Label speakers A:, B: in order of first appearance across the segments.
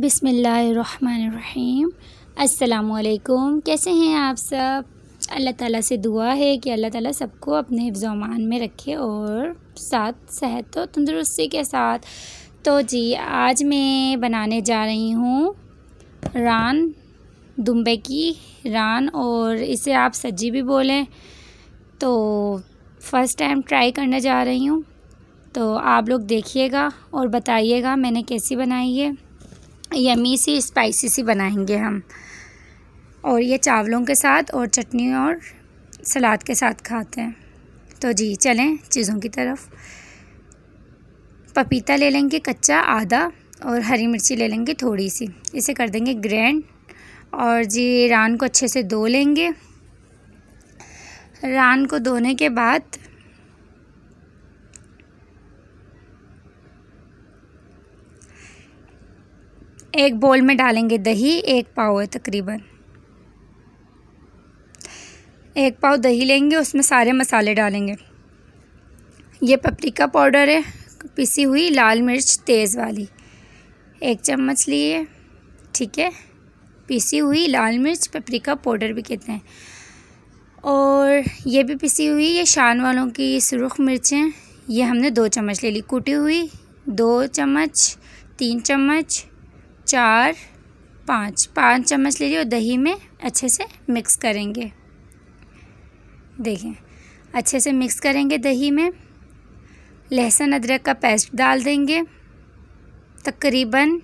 A: बिसमीम अल्लाम कैसे हैं आप सब अल्लाह ताला से दुआ है कि अल्लाह ताला सबको अपने हिफ्ज़ोमान में रखे और साथ सेहत और तंदुरुस्ती के साथ तो जी आज मैं बनाने जा रही हूँ रान दुम्बे की रान और इसे आप सज्जी भी बोलें तो फ़र्स्ट टाइम ट्राई करने जा रही हूँ तो आप लोग देखिएगा और बताइएगा मैंने कैसी बनाई है यमी सी स्पाइसी सी बनाएंगे हम और ये चावलों के साथ और चटनी और सलाद के साथ खाते हैं तो जी चलें चीज़ों की तरफ पपीता ले लेंगे कच्चा आधा और हरी मिर्ची ले लेंगे थोड़ी सी इसे कर देंगे ग्रैंड और जी रान को अच्छे से धो लेंगे रान को धोने के बाद एक बोल में डालेंगे दही एक पाव है तकरीबन एक पाव दही लेंगे उसमें सारे मसाले डालेंगे ये पपरिका पाउडर है पिसी हुई लाल मिर्च तेज़ वाली एक चम्मच लिए ठीक है पिसी हुई लाल मिर्च पपरिका पाउडर भी कहते हैं और ये भी पिसी हुई ये शान वालों की सुरख मिर्चें ये हमने दो चम्मच ले ली कुटी हुई दो चम्मच तीन चम्मच चार पाँच पाँच चम्मच लीजिए और दही में अच्छे से मिक्स करेंगे देखें अच्छे से मिक्स करेंगे दही में लहसुन अदरक का पेस्ट डाल देंगे तकरीबन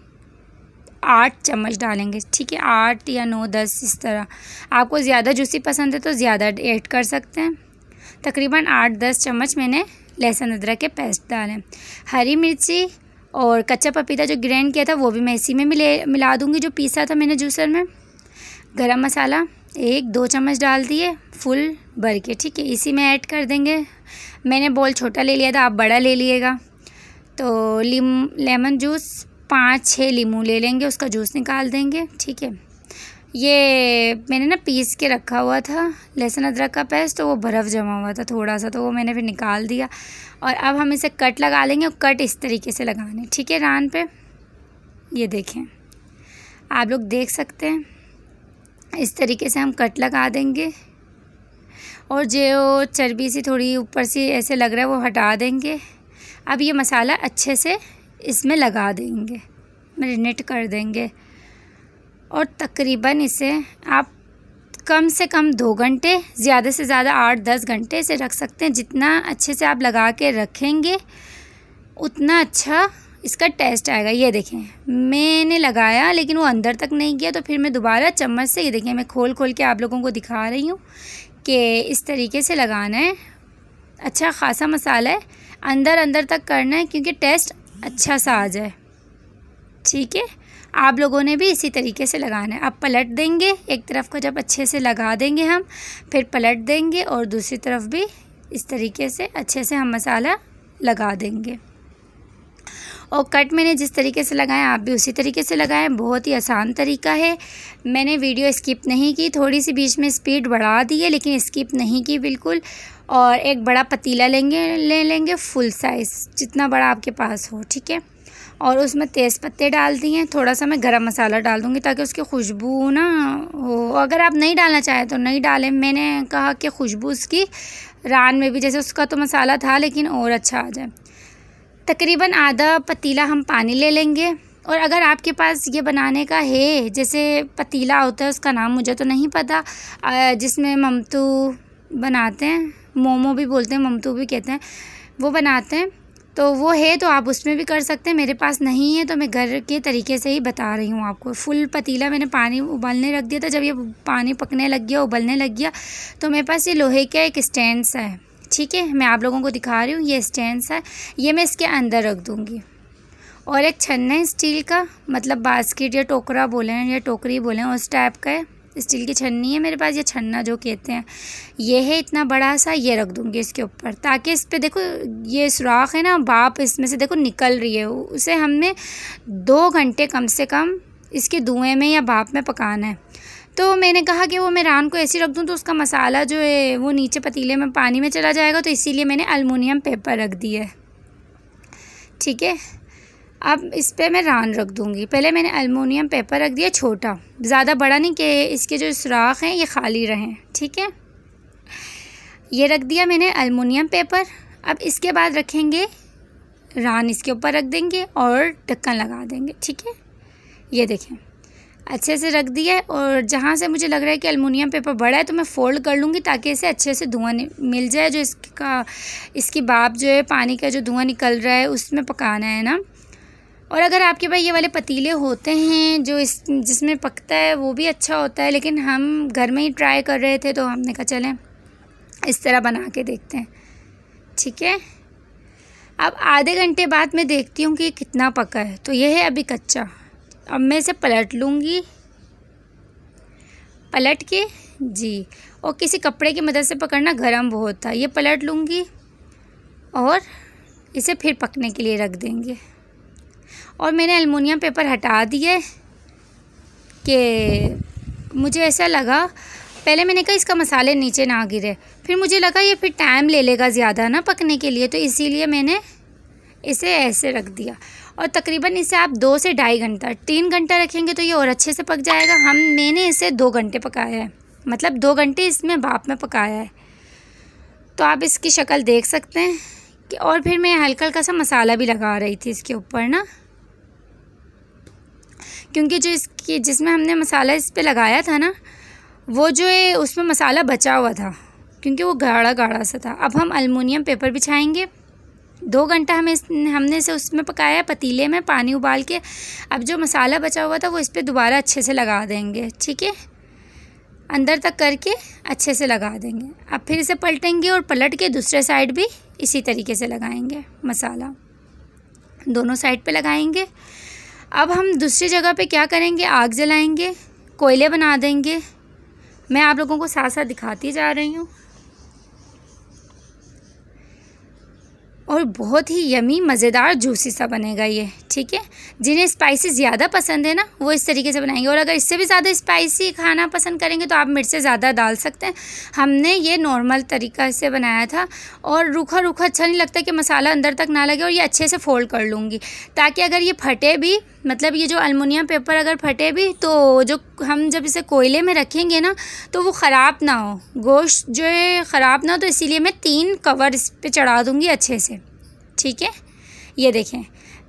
A: आठ चम्मच डालेंगे ठीक है आठ या नौ दस इस तरह आपको ज़्यादा जूसी पसंद है तो ज़्यादा ऐड कर सकते हैं तकरीबन आठ दस चम्मच मैंने लहसुन अदरक के पेस्ट डालें हरी मिर्ची और कच्चा पपीता जो ग्रैंड किया था वो भी मैं इसी में मिले मिला दूँगी जो पीसा था मैंने जूसर में गरम मसाला एक दो चम्मच डाल दिए फुल भर के ठीक है इसी में ऐड कर देंगे मैंने बॉल छोटा ले लिया था आप बड़ा ले लिएगा तो लेमन जूस पाँच छः लीमू ले लेंगे उसका जूस निकाल देंगे ठीक है ये मैंने ना पीस के रखा हुआ था लहसुन अदरक का पेस्ट तो वो बर्फ़ जमा हुआ था थोड़ा सा तो वो मैंने फिर निकाल दिया और अब हम इसे कट लगा लेंगे और कट इस तरीके से लगाने ठीक है रान पे ये देखें आप लोग देख सकते हैं इस तरीके से हम कट लगा देंगे और जो चर्बी सी थोड़ी ऊपर सी ऐसे लग रहा है वो हटा देंगे अब ये मसाला अच्छे से इसमें लगा देंगे मैरिनेट कर देंगे और तकरीबन इसे आप कम से कम दो घंटे ज़्यादा से ज़्यादा आठ दस घंटे इसे रख सकते हैं जितना अच्छे से आप लगा के रखेंगे उतना अच्छा इसका टेस्ट आएगा ये देखें मैंने लगाया लेकिन वो अंदर तक नहीं गया तो फिर मैं दोबारा चम्मच से ये देखें मैं खोल खोल के आप लोगों को दिखा रही हूँ कि इस तरीके से लगाना है अच्छा खासा मसाला है अंदर अंदर तक करना है क्योंकि टेस्ट अच्छा सा आ जाए ठीक है आप लोगों ने भी इसी तरीके से लगाना है अब पलट देंगे एक तरफ को जब अच्छे से लगा देंगे हम फिर पलट देंगे और दूसरी तरफ भी इस तरीके से अच्छे से हम मसाला लगा देंगे और कट मैंने जिस तरीके से लगाया आप भी उसी तरीके से लगाएं बहुत ही आसान तरीका है मैंने वीडियो स्किप नहीं की थोड़ी सी बीच में स्पीड बढ़ा दी है लेकिन स्किप नहीं की बिल्कुल और एक बड़ा पतीला लेंगे ले लेंगे फुल साइज़ जितना बड़ा आपके पास हो ठीक है और उसमें तेज़ पत्ते डाल दिए थोड़ा सा मैं गरम मसाला डाल दूँगी ताकि उसकी खुशबू ना हो अगर आप नहीं डालना चाहें तो नहीं डालें मैंने कहा कि खुशबू उसकी रान में भी जैसे उसका तो मसाला था लेकिन और अच्छा आ जाए तकरीबन आधा पतीला हम पानी ले लेंगे और अगर आपके पास ये बनाने का है जैसे पतीला होता है उसका नाम मुझे तो नहीं पता जिसमें ममतू बनाते हैं मोमो भी बोलते हैं ममतू भी कहते हैं वो बनाते हैं तो वो है तो आप उसमें भी कर सकते हैं मेरे पास नहीं है तो मैं घर के तरीके से ही बता रही हूँ आपको फुल पतीला मैंने पानी उबालने रख दिया था जब ये पानी पकने लग गया उबलने लग गया तो मेरे पास ये लोहे का एक स्टैंड है ठीक है मैं आप लोगों को दिखा रही हूँ ये स्टैंड है ये मैं इसके अंदर रख दूँगी और एक छन्ना है स्टील का मतलब बास्केट या टोकरा बोलें या टोकरी बोलें उस टाइप का है स्टील की छन्नी है मेरे पास ये छन्ना जो कहते हैं ये है इतना बड़ा सा ये रख दूँगी इसके ऊपर ताकि इस पर देखो ये सुराख है ना बाप इसमें से देखो निकल रही है उसे हमने दो घंटे कम से कम इसके धुएँ में या भाप में पकाना है तो मैंने कहा कि वो मैं रान को ऐसे रख दूँ तो उसका मसाला जो है वो नीचे पतीले में पानी में चला जाएगा तो इसीलिए मैंने अलमुनियम पेपर रख दिया है ठीक है अब इस पर मैं रान रख दूँगी पहले मैंने अलमोनियम पेपर रख दिया छोटा ज़्यादा बड़ा नहीं कि इसके जो सुराख हैं ये खाली रहें ठीक है ये रख दिया मैंने अलमोनियम पेपर अब इसके बाद रखेंगे रान इसके ऊपर रख देंगे और ढक्कन लगा देंगे ठीक है ये देखें अच्छे से रख दिया और जहाँ से मुझे लग रहा है कि अलमोनियम पेपर बड़ा है तो मैं फ़ोल्ड कर लूँगी ताकि इसे अच्छे से धुआँ मिल जाए जो इसका इसकी बाप जो है पानी का जो धुआँ निकल रहा है उसमें पकाना है ना और अगर आपके पास ये वाले पतीले होते हैं जो इस जिसमें पकता है वो भी अच्छा होता है लेकिन हम घर में ही ट्राई कर रहे थे तो हमने कहा चलें इस तरह बना के देखते हैं ठीक है अब आधे घंटे बाद मैं देखती हूँ कि कितना पका है तो यह है अभी कच्चा अब मैं इसे पलट लूँगी पलट के जी और किसी कपड़े की मदद से पकड़ना गर्म बहुत था ये पलट लूँगी और इसे फिर पकने के लिए रख देंगे और मैंने अलमुनियम पेपर हटा दिए कि मुझे ऐसा लगा पहले मैंने कहा इसका मसाले नीचे ना गिरे फिर मुझे लगा ये फिर टाइम ले लेगा ज़्यादा ना पकने के लिए तो इसीलिए मैंने इसे ऐसे रख दिया और तकरीबन इसे आप दो से ढाई घंटा तीन घंटा रखेंगे तो ये और अच्छे से पक जाएगा हम मैंने इसे दो घंटे पकाया है मतलब दो घंटे इसमें भाप में पकाया है तो आप इसकी शक्ल देख सकते हैं कि और फिर मैं हल्का हल्का सा मसाला भी लगा रही थी इसके ऊपर ना क्योंकि जो इसकी जिसमें हमने मसाला इस पर लगाया था ना वो जो है उसमें मसाला बचा हुआ था क्योंकि वो गाढ़ा गाढ़ा सा था अब हम अलमोनियम पेपर बिछाएंगे दो घंटा हमें हमने इसे उसमें पकाया पतीले में पानी उबाल के अब जो मसाला बचा हुआ था वो इस पर दोबारा अच्छे से लगा देंगे ठीक है अंदर तक करके अच्छे से लगा देंगे अब फिर इसे पलटेंगे और पलट के दूसरे साइड भी इसी तरीके से लगाएंगे मसाला दोनों साइड पे लगाएंगे अब हम दूसरी जगह पे क्या करेंगे आग जलाएंगे कोयले बना देंगे मैं आप लोगों को साथ साथ दिखाती जा रही हूँ और बहुत ही यमी मज़ेदार जूसी सा बनेगा ये ठीक है जिन्हें स्पाइसी ज़्यादा पसंद है ना वो इस तरीके से बनाएंगे और अगर इससे भी ज़्यादा स्पाइसी खाना पसंद करेंगे तो आप मिर्च से ज़्यादा डाल सकते हैं हमने ये नॉर्मल तरीका से बनाया था और रूखा रूखा अच्छा नहीं लगता कि मसाला अंदर तक ना लगे और ये अच्छे से फोल्ड कर लूँगी ताकि अगर ये फटे भी मतलब ये जो अलमुनियम पेपर अगर फटे भी तो जो हम जब इसे कोयले में रखेंगे ना तो वो ख़राब ना हो गोश्त जो है ख़राब ना हो तो इसीलिए मैं तीन कवर इस पर चढ़ा दूँगी अच्छे से ठीक है ये देखें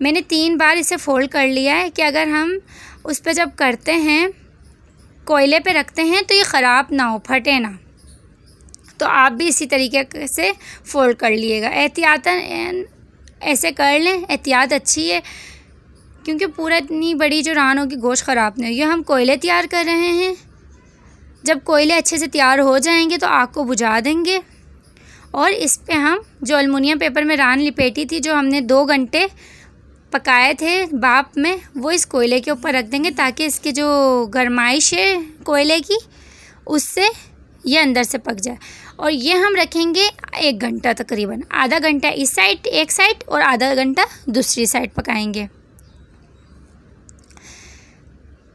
A: मैंने तीन बार इसे फ़ोल्ड कर लिया है कि अगर हम उस पर जब करते हैं कोयले पे रखते हैं तो ये ख़राब ना हो फटे ना तो आप भी इसी तरीके से फ़ोल्ड कर लिएगा एहतियातन ऐसे कर लें एहतियात अच्छी है क्योंकि पूरा इतनी बड़ी जो रान होगी गोश्त ख़राब नहीं होगी हम कोयले तैयार कर रहे हैं जब कोयले अच्छे से तैयार हो जाएंगे तो आग को बुझा देंगे और इस पे हम जो अलमुनियम पेपर में रान लिपेटी थी जो हमने दो घंटे पकाए थे बाप में वो इस कोयले के ऊपर रख देंगे ताकि इसके जो गरमाइश है कोयले की उससे ये अंदर से पक जाए और ये हम रखेंगे एक घंटा तकरीबन आधा घंटा इस साइड एक साइड और आधा घंटा दूसरी साइड पकाएंगे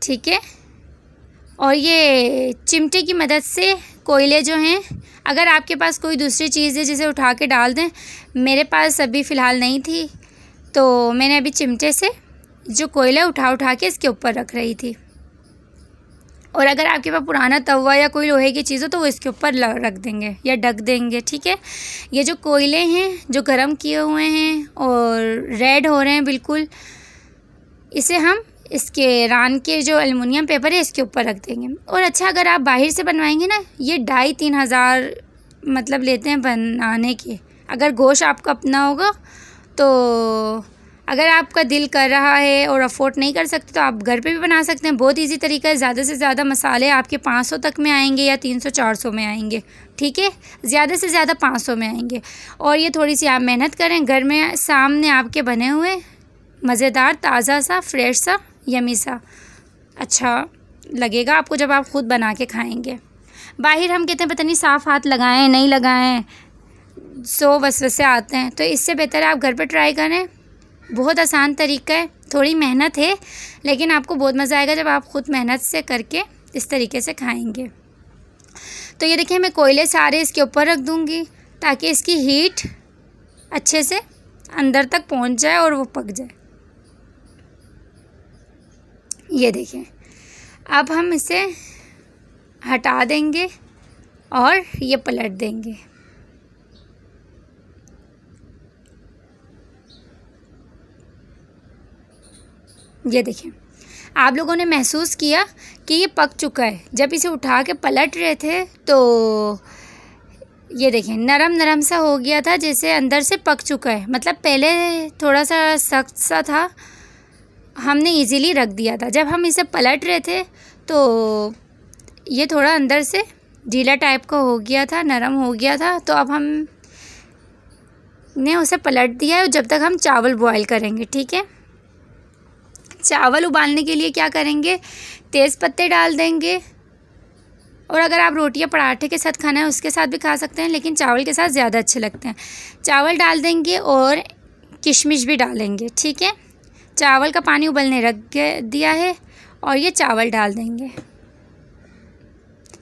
A: ठीक है और ये चिमटे की मदद से कोयले जो हैं अगर आपके पास कोई दूसरी चीज़ है जिसे उठा के डाल दें मेरे पास अभी फ़िलहाल नहीं थी तो मैंने अभी चिमटे से जो कोयला उठा उठा के इसके ऊपर रख रही थी और अगर आपके पास पुराना तवा या कोई लोहे की चीज़ हो तो वो इसके ऊपर रख देंगे या ढक देंगे ठीक है ये जो कोयले हैं जो गर्म किए हुए हैं और रेड हो रहे हैं बिल्कुल इसे हम इसके रान के जो एलमिनियम पेपर है इसके ऊपर रख देंगे और अच्छा अगर आप बाहर से बनवाएंगे ना ये ढाई तीन हज़ार मतलब लेते हैं बनाने के अगर गोश आपका अपना होगा तो अगर आपका दिल कर रहा है और अफोर्ड नहीं कर सकते तो आप घर पे भी बना सकते हैं बहुत इजी तरीका है ज़्यादा से ज़्यादा मसाले आपके 500 तक में आएंगे या 300 400 में आएंगे ठीक है ज़्यादा से ज़्यादा 500 में आएंगे और ये थोड़ी सी आप मेहनत करें घर में सामने आपके बने हुए मज़ेदार ताज़ा सा फ्रेश सा यमी सा अच्छा लगेगा आपको जब आप ख़ुद बना के खाएँगे बाहर हम कहते हैं पता नहीं साफ़ हाथ लगाएँ नहीं लगाएँ सो वसवसे आते हैं तो इससे बेहतर है आप घर पर ट्राई करें बहुत आसान तरीका है थोड़ी मेहनत है लेकिन आपको बहुत मज़ा आएगा जब आप ख़ुद मेहनत से करके इस तरीके से खाएंगे तो ये देखिए मैं कोयले सारे इसके ऊपर रख दूँगी ताकि इसकी हीट अच्छे से अंदर तक पहुँच जाए और वो पक जाए ये देखें अब हम इसे हटा देंगे और ये पलट देंगे ये देखिए आप लोगों ने महसूस किया कि ये पक चुका है जब इसे उठा के पलट रहे थे तो ये देखिए नरम नरम सा हो गया था जैसे अंदर से पक चुका है मतलब पहले थोड़ा सा सख्त सा था हमने इजीली रख दिया था जब हम इसे पलट रहे थे तो ये थोड़ा अंदर से ढीला टाइप का हो गया था नरम हो गया था तो अब हम ने उसे पलट दिया है जब तक हम चावल बॉईल करेंगे ठीक है चावल उबालने के लिए क्या करेंगे तेज़ पत्ते डाल देंगे और अगर आप रोटियां पराठे के साथ खाना है उसके साथ भी खा सकते हैं लेकिन चावल के साथ ज़्यादा अच्छे लगते हैं चावल डाल देंगे और किशमिश भी डालेंगे ठीक है चावल का पानी उबलने रख दिया है और ये चावल डाल देंगे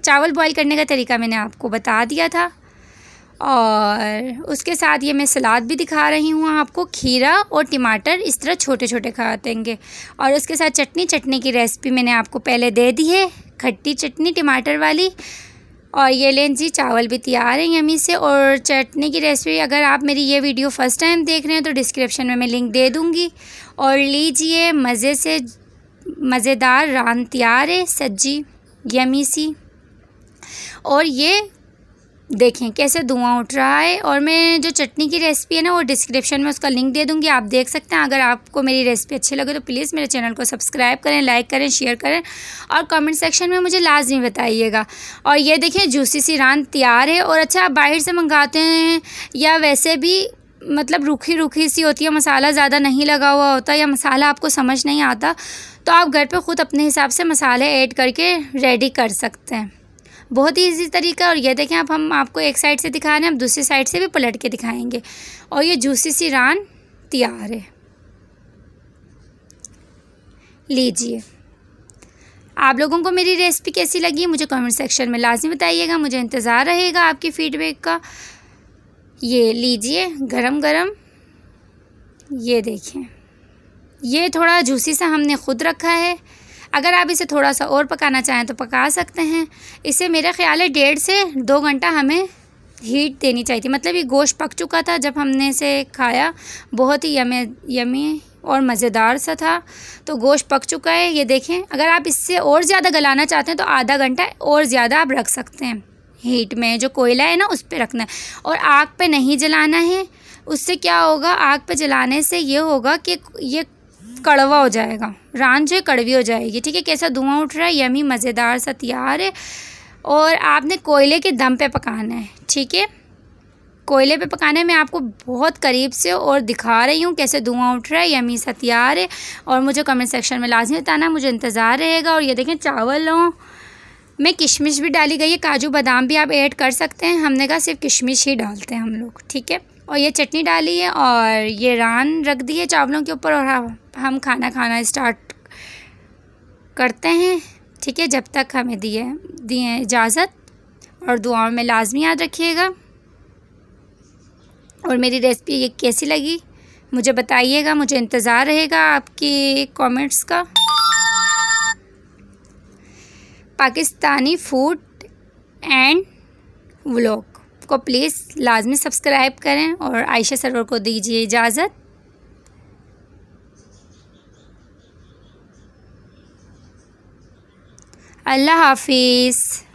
A: चावल बॉईल करने का तरीका मैंने आपको बता दिया था और उसके साथ ये मैं सलाद भी दिखा रही हूँ आपको खीरा और टमाटर इस तरह छोटे छोटे देंगे और उसके साथ चटनी चटनी की रेसिपी मैंने आपको पहले दे दी है खट्टी चटनी टमाटर वाली और ये लें जी चावल भी तैयार हैं यमी से और चटनी की रेसिपी अगर आप मेरी ये वीडियो फ़र्स्ट टाइम देख रहे हैं तो डिस्क्रिप्शन में मैं लिंक दे दूँगी और लीजिए मज़े से मज़ेदार रान तैयार है सब्जी यमी सी और ये देखें कैसे धुआं उठ रहा है और मैं जो चटनी की रेसिपी है ना वो डिस्क्रिप्शन में उसका लिंक दे दूंगी आप देख सकते हैं अगर आपको मेरी रेसिपी अच्छी लगे तो प्लीज़ मेरे चैनल को सब्सक्राइब करें लाइक करें शेयर करें और कमेंट सेक्शन में मुझे लाजमी बताइएगा और ये देखें जूसी सी रान तैयार है और अच्छा आप बाहर से मंगाते हैं या वैसे भी मतलब रूखी रूखी सी होती है मसाला ज़्यादा नहीं लगा हुआ होता या मसाला आपको समझ नहीं आता तो आप घर पर ख़ुद अपने हिसाब से मसाले ऐड करके रेडी कर सकते हैं बहुत ही ईजी तरीका है और ये देखें आप हम आपको एक साइड से दिखा रहे हैं हम दूसरी साइड से भी पलट के दिखाएंगे और ये जूसी सी रान तैयार है लीजिए आप लोगों को मेरी रेसिपी कैसी लगी मुझे कमेंट सेक्शन में लाजमी बताइएगा मुझे इंतज़ार रहेगा आपकी फ़ीडबैक का ये लीजिए गरम गरम ये देखें ये थोड़ा जूसी सा हमने ख़ुद रखा है अगर आप इसे थोड़ा सा और पकाना चाहें तो पका सकते हैं इसे मेरा ख्याल है डेढ़ से दो घंटा हमें हीट देनी चाहिए थी मतलब ये गोश्त पक चुका था जब हमने इसे खाया बहुत ही यमे यमी और मज़ेदार सा था तो गोश्त पक चुका है ये देखें अगर आप इससे और ज़्यादा गलाना चाहते हैं तो आधा घंटा और ज़्यादा आप रख सकते हैं हीट में जो कोयला है ना उस पर रखना है और आग पर नहीं जलाना है उससे क्या होगा आग पर जलाने से ये होगा कि ये कड़वा हो जाएगा रान जो है कड़वी हो जाएगी ठीक है कैसा धुआं उठ रहा है यमी मज़ेदार सा तैयार है और आपने कोयले के दम पे पकाना है ठीक है कोयले पे पकाने में आपको बहुत करीब से और दिखा रही हूँ कैसे धुआं उठ रहा है यमी सा तैयार है और मुझे कमेंट सेक्शन में लाजमी बताना मुझे इंतज़ार रहेगा और ये देखें चावल हों में किशमिश भी डाली गई है काजू बादाम भी आप ऐड कर सकते हैं हमने कहा सिर्फ किशमिश ही डालते हैं हम लोग ठीक है और ये चटनी डाली है और ये रान रख दी है चावलों के ऊपर और हम खाना खाना स्टार्ट करते हैं ठीक है जब तक हमें दिए दिए इजाज़त और दुआओं में लाजमी याद रखिएगा और मेरी रेसिपी ये कैसी लगी मुझे बताइएगा मुझे इंतज़ार रहेगा आपकी कमेंट्स का पाकिस्तानी फूड एंड व्लॉग को प्लीज़ लाजमी सब्सक्राइब करें और आयशा सरवर को दीजिए इजाज़त अल्लाह हाफिज़